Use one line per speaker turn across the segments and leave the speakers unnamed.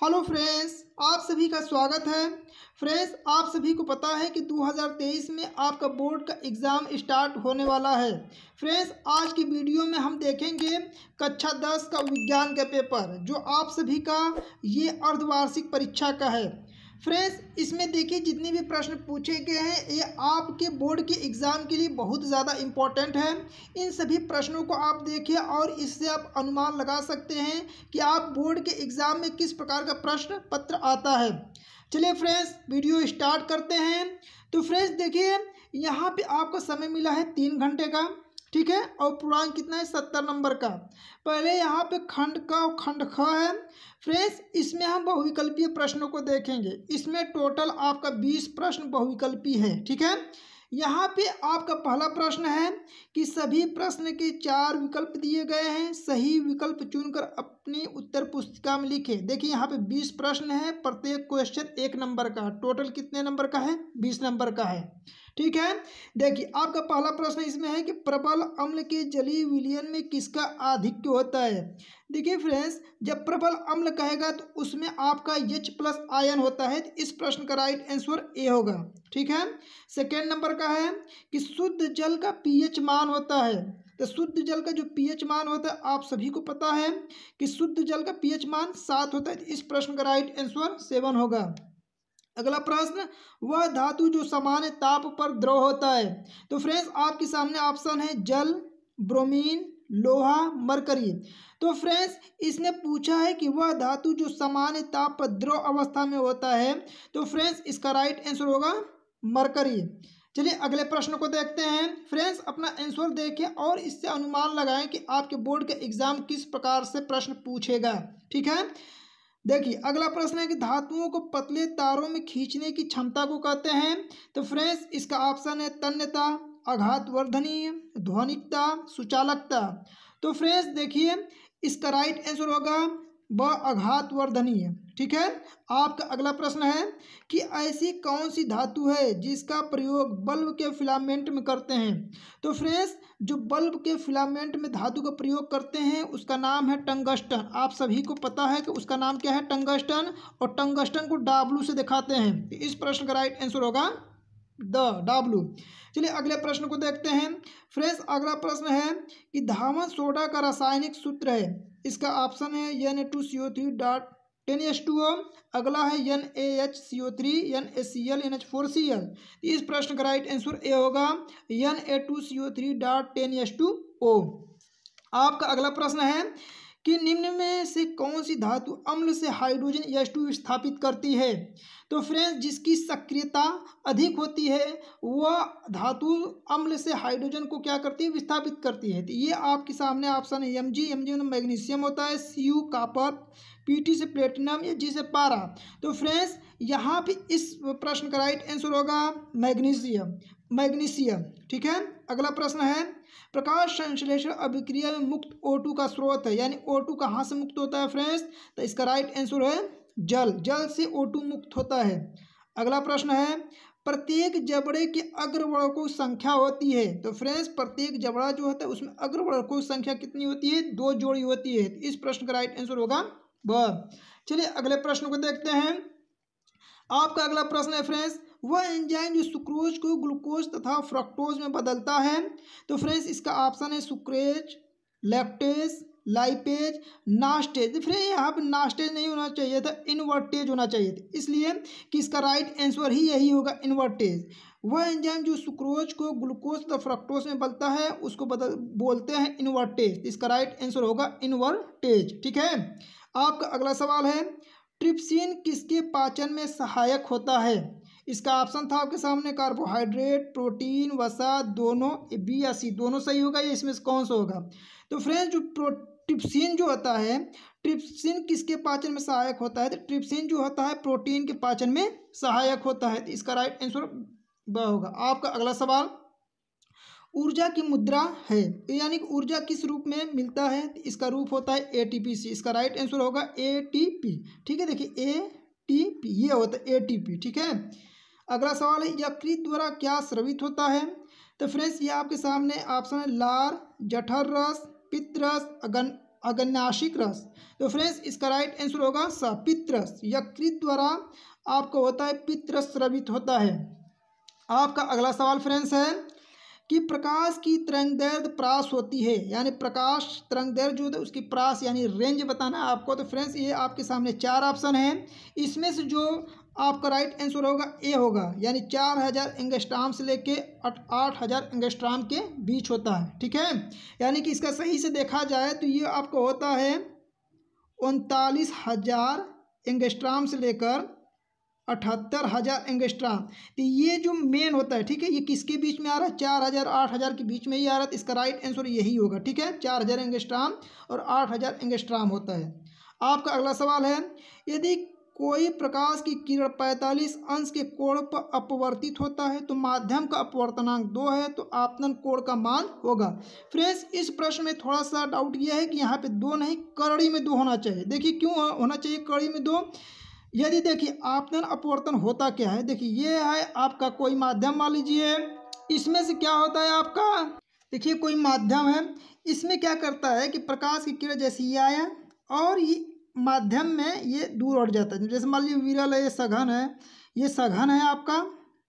hello friends आप सभी का स्वागत है फ्रेंड्स आप सभी को पता है कि 2023 में आपका बोर्ड का एग्ज़ाम स्टार्ट होने वाला है फ्रेंड्स आज की वीडियो में हम देखेंगे कक्षा 10 का विज्ञान का पेपर जो आप सभी का ये अर्धवार्षिक परीक्षा का है फ्रेंड्स इसमें देखिए जितने भी प्रश्न पूछे गए हैं ये आपके बोर्ड के एग्ज़ाम के लिए बहुत ज़्यादा इम्पॉर्टेंट है इन सभी प्रश्नों को आप देखिए और इससे आप अनुमान लगा सकते हैं कि आप बोर्ड के एग्ज़ाम में किस प्रकार का प्रश्न पत्र आता है चलिए फ्रेंड्स वीडियो स्टार्ट करते हैं तो फ्रेंड्स देखिए यहाँ पे आपको समय मिला है तीन घंटे का ठीक है और पूर्णांक कितना है सत्तर नंबर का पहले यहाँ पे खंड का और खंड ख है फ्रेंड्स इसमें हम बहुविकल्पीय प्रश्नों को देखेंगे इसमें टोटल आपका बीस प्रश्न बहुविकल्पी है ठीक है यहाँ पे आपका पहला प्रश्न है कि सभी प्रश्न के चार विकल्प दिए गए हैं सही विकल्प चुनकर अपनी उत्तर पुस्तिका में लिखें देखिए यहाँ पे बीस प्रश्न है प्रत्येक क्वेश्चन एक नंबर का टोटल कितने नंबर का है बीस नंबर का है ठीक है देखिए आपका पहला प्रश्न इसमें है कि प्रबल अम्ल के जलीय विलियन में किसका आधिक्य होता है देखिए फ्रेंड्स जब प्रबल अम्ल कहेगा तो उसमें आपका यच प्लस आयन होता है तो इस प्रश्न का राइट आंसर ए होगा ठीक है सेकेंड नंबर का है कि शुद्ध जल का पीएच मान होता है तो शुद्ध जल का जो पीएच मान होता है आप सभी को पता है कि शुद्ध जल का पीएच मान सात होता है इस प्रश्न का राइट आंसर सेवन होगा अगला प्रश्न वह धातु जो सामान्य ताप पर द्रव होता है तो फ्रेंड्स आपके सामने ऑप्शन है जल ब्रोमीन लोहा मरकरी तो फ्रेंड्स इसने पूछा है कि वह धातु जो सामान्य ताप पर द्रव अवस्था में होता है तो फ्रेंड्स इसका राइट आंसर होगा मरकरी चलिए अगले प्रश्न को देखते हैं फ्रेंड्स अपना आंसर देखें और इससे अनुमान लगाएं कि आपके बोर्ड के एग्जाम किस प्रकार से प्रश्न पूछेगा ठीक है देखिए अगला प्रश्न है कि धातुओं को पतले तारों में खींचने की क्षमता को कहते हैं तो फ्रेंड्स इसका ऑप्शन है तन्यता वर्धनीय ध्वनिकता सुचालकता तो फ्रेंड्स देखिए इसका राइट आंसर होगा ब वर्धनीय ठीक है आपका अगला प्रश्न है कि ऐसी कौन सी धातु है जिसका प्रयोग बल्ब के फिलामेंट में करते हैं तो फ्रेंड्स जो बल्ब के फिलामेंट में धातु का प्रयोग करते हैं उसका नाम है टंगस्टन आप सभी को पता है कि उसका नाम क्या है टंगस्टन और टंगस्टन को डाब्लू से दिखाते हैं तो इस प्रश्न का राइट आंसर होगा द डाब्लू चलिए अगले प्रश्न को देखते हैं फ्रेंड्स अगला प्रश्न है कि धावन सोडा का रासायनिक सूत्र है इसका ऑप्शन है N two C O three dot ten H two O अगला है N A H C O three N A C L N H four C L इस प्रश्न का राइट आंसर ए होगा N A two C O three dot ten H two O आपका अगला प्रश्न है कि निम्न में से कौन सी धातु अम्ल से हाइड्रोजन एस टू स्थापित करती है तो फ्रेंड्स जिसकी सक्रियता अधिक होती है वह धातु अम्ल से हाइड्रोजन को क्या करती है विस्थापित करती है तो ये आपके सामने ऑप्शन है M G M G magnesium होता है सी यू कापर टी से प्लेटिनम या जी से पारा तो फ्रेंड्स यहाँ पे इस प्रश्न का राइट आंसर होगा मैग्नीशियम मैग्नीशियम ठीक है अगला प्रश्न है प्रकाश संश्लेषण अभिक्रिया में मुक्त ओ का स्रोत है यानी ओ टू कहाँ से मुक्त होता है फ्रेंड्स तो इसका राइट आंसर है जल जल से ओ मुक्त होता है अगला प्रश्न है प्रत्येक जबड़े के अग्रवर्ण को संख्या होती है तो फ्रेंड्स प्रत्येक जबड़ा जो होता है उसमें अग्रवर्ण को संख्या कितनी होती है दो जोड़ी होती है तो इस प्रश्न का राइट आंसर होगा ब चलिए अगले प्रश्न को देखते हैं आपका अगला प्रश्न है फ्रेंड्स वह एंजाइम जो सुक्रोज को ग्लूकोज तथा फ्रक्टोज में बदलता है तो फ्रेंड्स इसका ऑप्शन है सुक्रेज लेप्टेज लाइपेज नास्टेज तो फ्रेंड यहाँ पर नास्टेज नहीं होना चाहिए था इन्वर्टेज होना चाहिए था इसलिए कि इसका राइट आंसर ही यही होगा इन्वर्टेज वह एंजाइम जो सुक्रोज को ग्लूकोज तथा फ्रक्टोज में बदलता है उसको बदल बोलते हैं इन्वर्टेज तो इसका राइट आंसर होगा इन्वर्टेज ठीक है आपका अगला सवाल है ट्रिप्सिन किसके पाचन में सहायक होता है इसका ऑप्शन था आपके सामने कार्बोहाइड्रेट प्रोटीन वसा दोनों बी या सी दोनों सही होगा या इसमें से कौन सा होगा तो फ्रेंड्स जो प्रो ट्रिप्सिन जो होता है ट्रिप्सिन किसके पाचन में सहायक होता है तो ट्रिप्सिन जो होता है प्रोटीन के पाचन में सहायक होता है तो इसका राइट आंसर ब होगा आपका अगला सवाल ऊर्जा की मुद्रा है यानी कि ऊर्जा किस रूप में मिलता है तो इसका रूप होता है पी सी इसका राइट आंसर होगा पी ठीक है देखिए ए टी पी ये होता है पी ठीक है अगला सवाल है यकृत द्वारा क्या स्रवित होता है तो फ्रेंड्स ये आपके सामने ऑप्शन है लार जठर रस पित्तरस अगन अगन्यासिक रस तो फ्रेंड्स इसका राइट आंसर होगा स पित्रस यकृत द्वारा आपको होता है पित्रस स्रवित होता है आपका अगला सवाल फ्रेंड्स है कि प्रकाश की तरंग दर्द प्रास होती है यानी प्रकाश तरंग दर्द जो होता है उसकी प्रास यानी रेंज बताना है आपको तो फ्रेंड्स ये आपके सामने चार ऑप्शन हैं इसमें से जो आपका राइट आंसर होगा ए होगा यानी चार हज़ार एंगेस्ट्राम से लेके आठ हज़ार एंगेस्ट्राम के बीच होता है ठीक है यानी कि इसका सही से देखा जाए तो ये आपको होता है उनतालीस हज़ार एंगेस्ट्राम से लेकर अठहत्तर हज़ार एंगेस्ट्राम तो ये जो मेन होता है ठीक है ये किसके बीच में आ रहा है चार हज़ार आठ हज़ार के बीच में ही आ रहा है तो इसका राइट आंसर यही होगा ठीक है चार हज़ार एंगेस्ट्राम और आठ हज़ार एंगेस्ट्राम होता है आपका अगला सवाल है यदि कोई प्रकाश की किरण 45 अंश के कोण पर अपवर्तित होता है तो माध्यम का अपवर्तनांक दो है तो आपतन कोण का मान होगा फ्रेंड्स इस प्रश्न में थोड़ा सा डाउट यह है कि यहाँ पे दो नहीं करड़ी में दो होना चाहिए देखिए क्यों होना चाहिए कड़ी में दो यदि देखिए आपतन अपवर्तन होता क्या है देखिए ये है आपका कोई माध्यम मान लीजिए इसमें से क्या होता है आपका देखिए कोई माध्यम है इसमें क्या करता है कि प्रकाश की किरण जैसी ये आया और ये माध्यम में ये दूर हट जाता है जैसे मान लीजिए विरल है ये सघन है ये सघन है आपका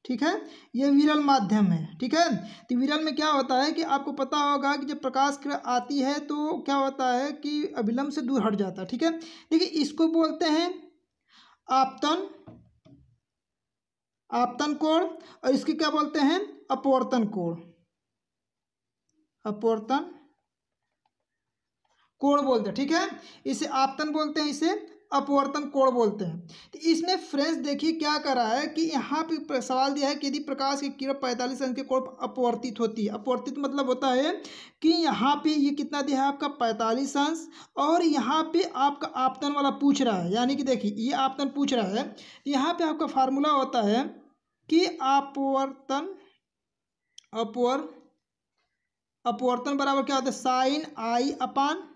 ठीक है ये विरल माध्यम है ठीक है तो विरल में क्या होता है कि आपको पता होगा कि जब प्रकाश किरण आती है तो क्या होता है कि अभिलंब से दूर हट जाता है ठीक है देखिए इसको बोलते हैं आपतन आपतन कोण और इसके क्या बोलते हैं अपवर्तन कोण अपवर्तन कोण बोलते हैं ठीक है इसे आपतन बोलते हैं इसे अपवर्तन कोण बोलते हैं तो इसमें फ्रेंड्स देखिए क्या कर रहा है कि यहाँ पे सवाल दिया है कि यदि प्रकाश की किरण पैंतालीस अंश के कोण अपवर्तित होती है अपवर्तित मतलब होता है कि यहाँ पे ये कितना दिया है आपका पैंतालीस अंश और यहाँ पे आपका आपतन वाला पूछ रहा है यानी कि देखिए ये आपतन पूछ रहा है यहाँ पर आपका फार्मूला होता है कि अपवर्तन अपवर अपवर्तन बराबर क्या होता है sine I upon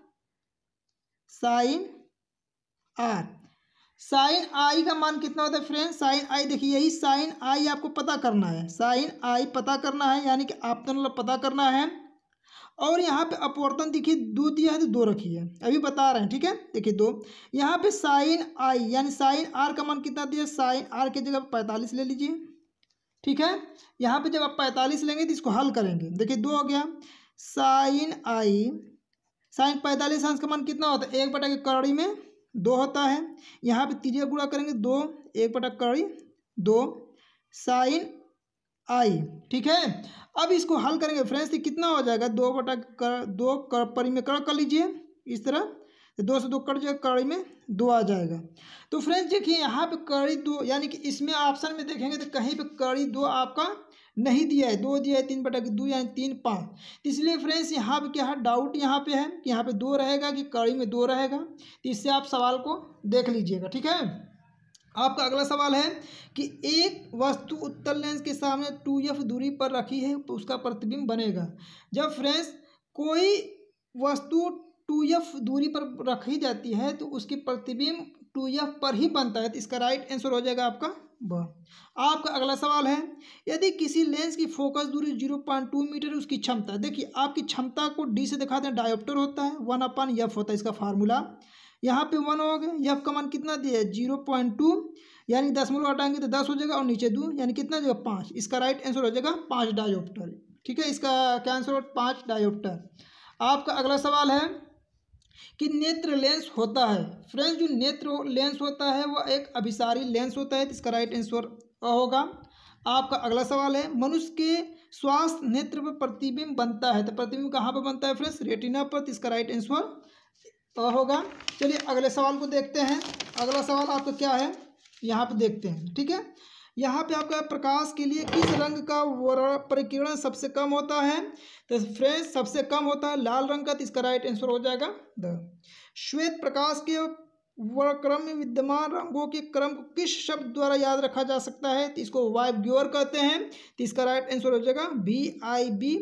sine R sine I का मान कितना होता है फ्रेंड साइन आई देखिए यही साइन आई आपको पता करना है साइन आई पता करना है यानी कि आपतन मतलब पता करना है और यहाँ पे अपवर्तन देखिए दो दिया है तो दो रखिए अभी बता रहे हैं ठीक है देखिए दो यहाँ पे साइन आई यानी साइन आर का मान कितना दिया साइन आर की जगह पैंतालीस ले लीजिए ठीक है यहाँ पे जब आप पैंतालीस लेंगे तो इसको हल करेंगे देखिए दो हो गया साइन आई साइन पैंतालीस अंश का मान कितना होता है एक बटा के कड़ी में दो होता है यहाँ पे तीजे गुड़ा करेंगे दो एक बटा कड़ी दो साइन आई ठीक है अब इसको हल करेंगे फ्रेंड्स तो कितना हो जाएगा दो बटा कर दो कर परी में कड़ कर लीजिए इस तरह तो दो से दो कट जाएगा कड़ी में दो आ जाएगा तो फ्रेंड्स देखिए यहाँ पे कड़ी दो यानी कि इसमें ऑप्शन में देखेंगे तो कहीं पे कड़ी दो आपका नहीं दिया है दो दिया है तीन बटा के दो यानी तीन पाँच इसलिए फ्रेंड्स यहाँ पर क्या है डाउट यहाँ पे है कि यहाँ पे दो रहेगा कि कड़ी में दो रहेगा तो इससे आप सवाल को देख लीजिएगा ठीक है आपका अगला सवाल है कि एक वस्तु उत्तर लेंस के सामने टू एफ दूरी पर रखी है तो उसका प्रतिबिंब बनेगा जब फ्रेंड्स कोई वस्तु टू एफ दूरी पर रखी जाती है तो उसकी प्रतिबिंब टू एफ पर ही बनता है तो इसका राइट आंसर हो जाएगा आपका ब आपका अगला सवाल है यदि किसी लेंस की फोकस दूरी जीरो पॉइंट टू मीटर उसकी क्षमता देखिए आपकी क्षमता को डी से दिखाते हैं डायोप्टर होता है वन अपन यफ होता है इसका फार्मूला यहाँ पे वन हो गया यफ का मान कितना दिया है जीरो पॉइंट टू यानी मूल हटाएंगे तो दस हो जाएगा और नीचे दो यानी कितना जाएगा पाँच इसका राइट आंसर हो जाएगा पाँच डायोप्टर ठीक है इसका क्या आंसर हो पाँच डायोप्टर आपका अगला सवाल है कि नेत्र लेंस होता है फ्रेंड्स जो नेत्र लेंस होता है वह एक अभिसारी लेंस होता है तो इसका राइट आंसर होगा आपका अगला सवाल है मनुष्य के स्वास्थ्य नेत्र पर प्रतिबिंब बनता है तो प्रतिबिंब कहाँ पर बनता है फ्रेंड्स रेटिना पर तो इसका राइट आंसर होगा चलिए अगले सवाल को देखते हैं अगला सवाल आपका क्या है यहाँ पर देखते हैं ठीक है यहाँ पे आपका प्रकाश के लिए किस रंग का प्रकीर्ण सबसे कम होता है तो फ्रेंस सबसे कम होता है लाल रंग का तो इसका राइट आंसर हो जाएगा द श्वेत प्रकाश के क्रम में विद्यमान रंगों के क्रम को किस शब्द द्वारा याद रखा जा सकता है तो इसको वाइब ग्योर कहते हैं तो इसका राइट आंसर हो जाएगा B I B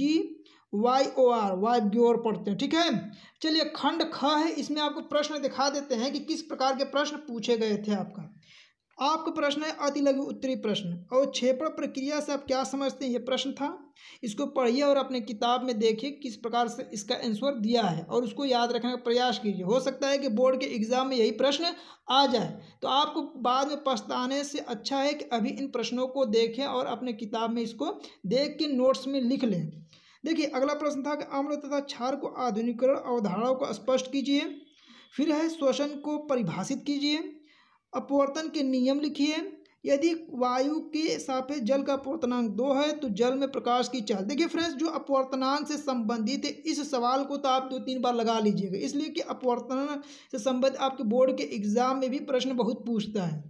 G Y O R Y ग्योर पढ़ते हैं ठीक है चलिए खंड ख है इसमें आपको प्रश्न दिखा देते हैं कि किस प्रकार के प्रश्न पूछे गए थे आपका आपका प्रश्न है अति लघु उत्तरी प्रश्न और क्षेपण प्रक्रिया से आप क्या समझते हैं ये प्रश्न था इसको पढ़िए और अपने किताब में देखिए किस प्रकार से इसका आंसर दिया है और उसको याद रखने का प्रयास कीजिए हो सकता है कि बोर्ड के एग्जाम में यही प्रश्न आ जाए तो आपको बाद में पछताने से अच्छा है कि अभी इन प्रश्नों को देखें और अपने किताब में इसको देख के नोट्स में लिख लें देखिए अगला प्रश्न था कि अम्ल तथा क्षार को आधुनिकरण अवधारणाओं को स्पष्ट कीजिए फिर है श्वसन को परिभाषित कीजिए अपवर्तन के नियम लिखिए यदि वायु के सापेक्ष जल का अपवर्तनांक दो है तो जल में प्रकाश की चाल देखिए फ्रेंड्स जो अपवर्तनांक से संबंधित है इस सवाल को तो आप दो तीन बार लगा लीजिएगा इसलिए कि अपवर्तन से संबंधित आपके बोर्ड के एग्जाम में भी प्रश्न बहुत पूछता है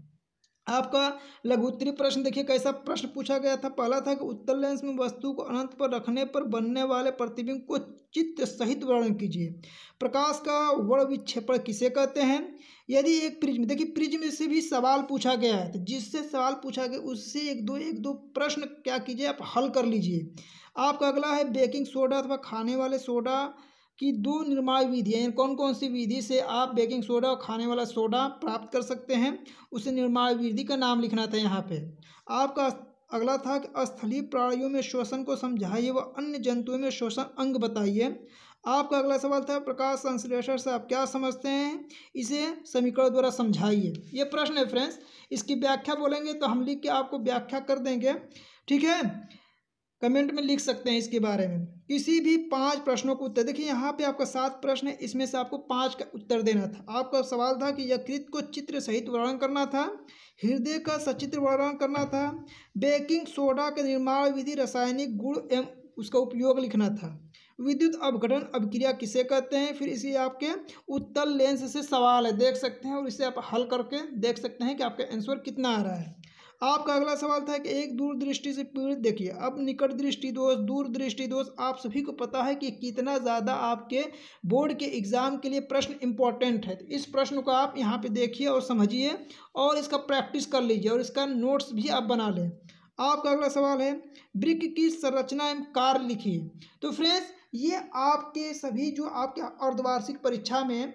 आपका लघुत्तरी प्रश्न देखिए कैसा प्रश्न पूछा गया था पहला था कि उत्तर लेंस में वस्तु को अनंत पर रखने पर बनने वाले प्रतिबिंब को चित्र सहित वर्णन कीजिए प्रकाश का वर्ण विक्षेपण किसे कहते हैं यदि एक प्रिज्म देखिए प्रिज्म से भी सवाल पूछा गया है तो जिससे सवाल पूछा गया उससे एक दो एक दो प्रश्न क्या कीजिए आप हल कर लीजिए आपका अगला है बेकिंग सोडा अथवा खाने वाले सोडा कि दो निर्माण विधियाँ कौन कौन सी विधि से आप बेकिंग सोडा और खाने वाला सोडा प्राप्त कर सकते हैं उस निर्माण विधि का नाम लिखना था यहाँ पे आपका अगला था कि स्थलीय प्राणियों में श्वसन को समझाइए व अन्य जंतुओं में श्वसन अंग बताइए आपका अगला सवाल था प्रकाश संश्लेषण से आप क्या समझते हैं इसे समीकरण द्वारा समझाइए ये प्रश्न है फ्रेंड्स इसकी व्याख्या बोलेंगे तो हम लिख के आपको व्याख्या कर देंगे ठीक है कमेंट में लिख सकते हैं इसके बारे में किसी भी पांच प्रश्नों को उत्तर देखिए यहाँ पे आपका सात प्रश्न है इसमें से आपको पांच का उत्तर देना था आपका सवाल था कि यकृत को चित्र सहित वर्णन करना था हृदय का सचित्र वर्णन करना था बेकिंग सोडा के निर्माण विधि रासायनिक गुण एवं उसका उपयोग लिखना था विद्युत अवघटन अभिक्रिया किसे कहते हैं फिर इसी आपके उत्तर लेंस से सवाल है देख सकते हैं और इसे आप हल करके देख सकते हैं कि आपका आंसर कितना आ रहा है आपका अगला सवाल था कि एक दूरदृष्टि से पीड़ित देखिए अब निकट दृष्टि दोष दूरदृष्टि दोष आप सभी को पता है कि कितना ज़्यादा आपके बोर्ड के एग्ज़ाम के लिए प्रश्न इंपॉर्टेंट है तो इस प्रश्न को आप यहाँ पे देखिए और समझिए और इसका प्रैक्टिस कर लीजिए और इसका नोट्स भी आप बना लें आपका अगला सवाल है ब्रिक की संरचना एवं कार लिखिए तो फ्रेंड्स ये आपके सभी जो आपके अर्धवार्षिक परीक्षा में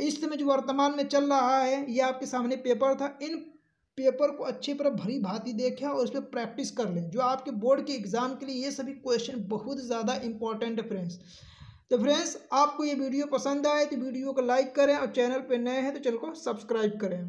इस समय जो वर्तमान में चल रहा है ये आपके सामने पेपर था इन पेपर को अच्छी तरह भरी भांति देखें और उसमें प्रैक्टिस कर लें जो आपके बोर्ड के एग्ज़ाम के लिए ये सभी क्वेश्चन बहुत ज़्यादा इंपॉर्टेंट है फ्रेंड्स तो फ्रेंड्स आपको ये वीडियो पसंद आए तो वीडियो को लाइक करें और चैनल पर नए हैं तो चैनल को सब्सक्राइब करें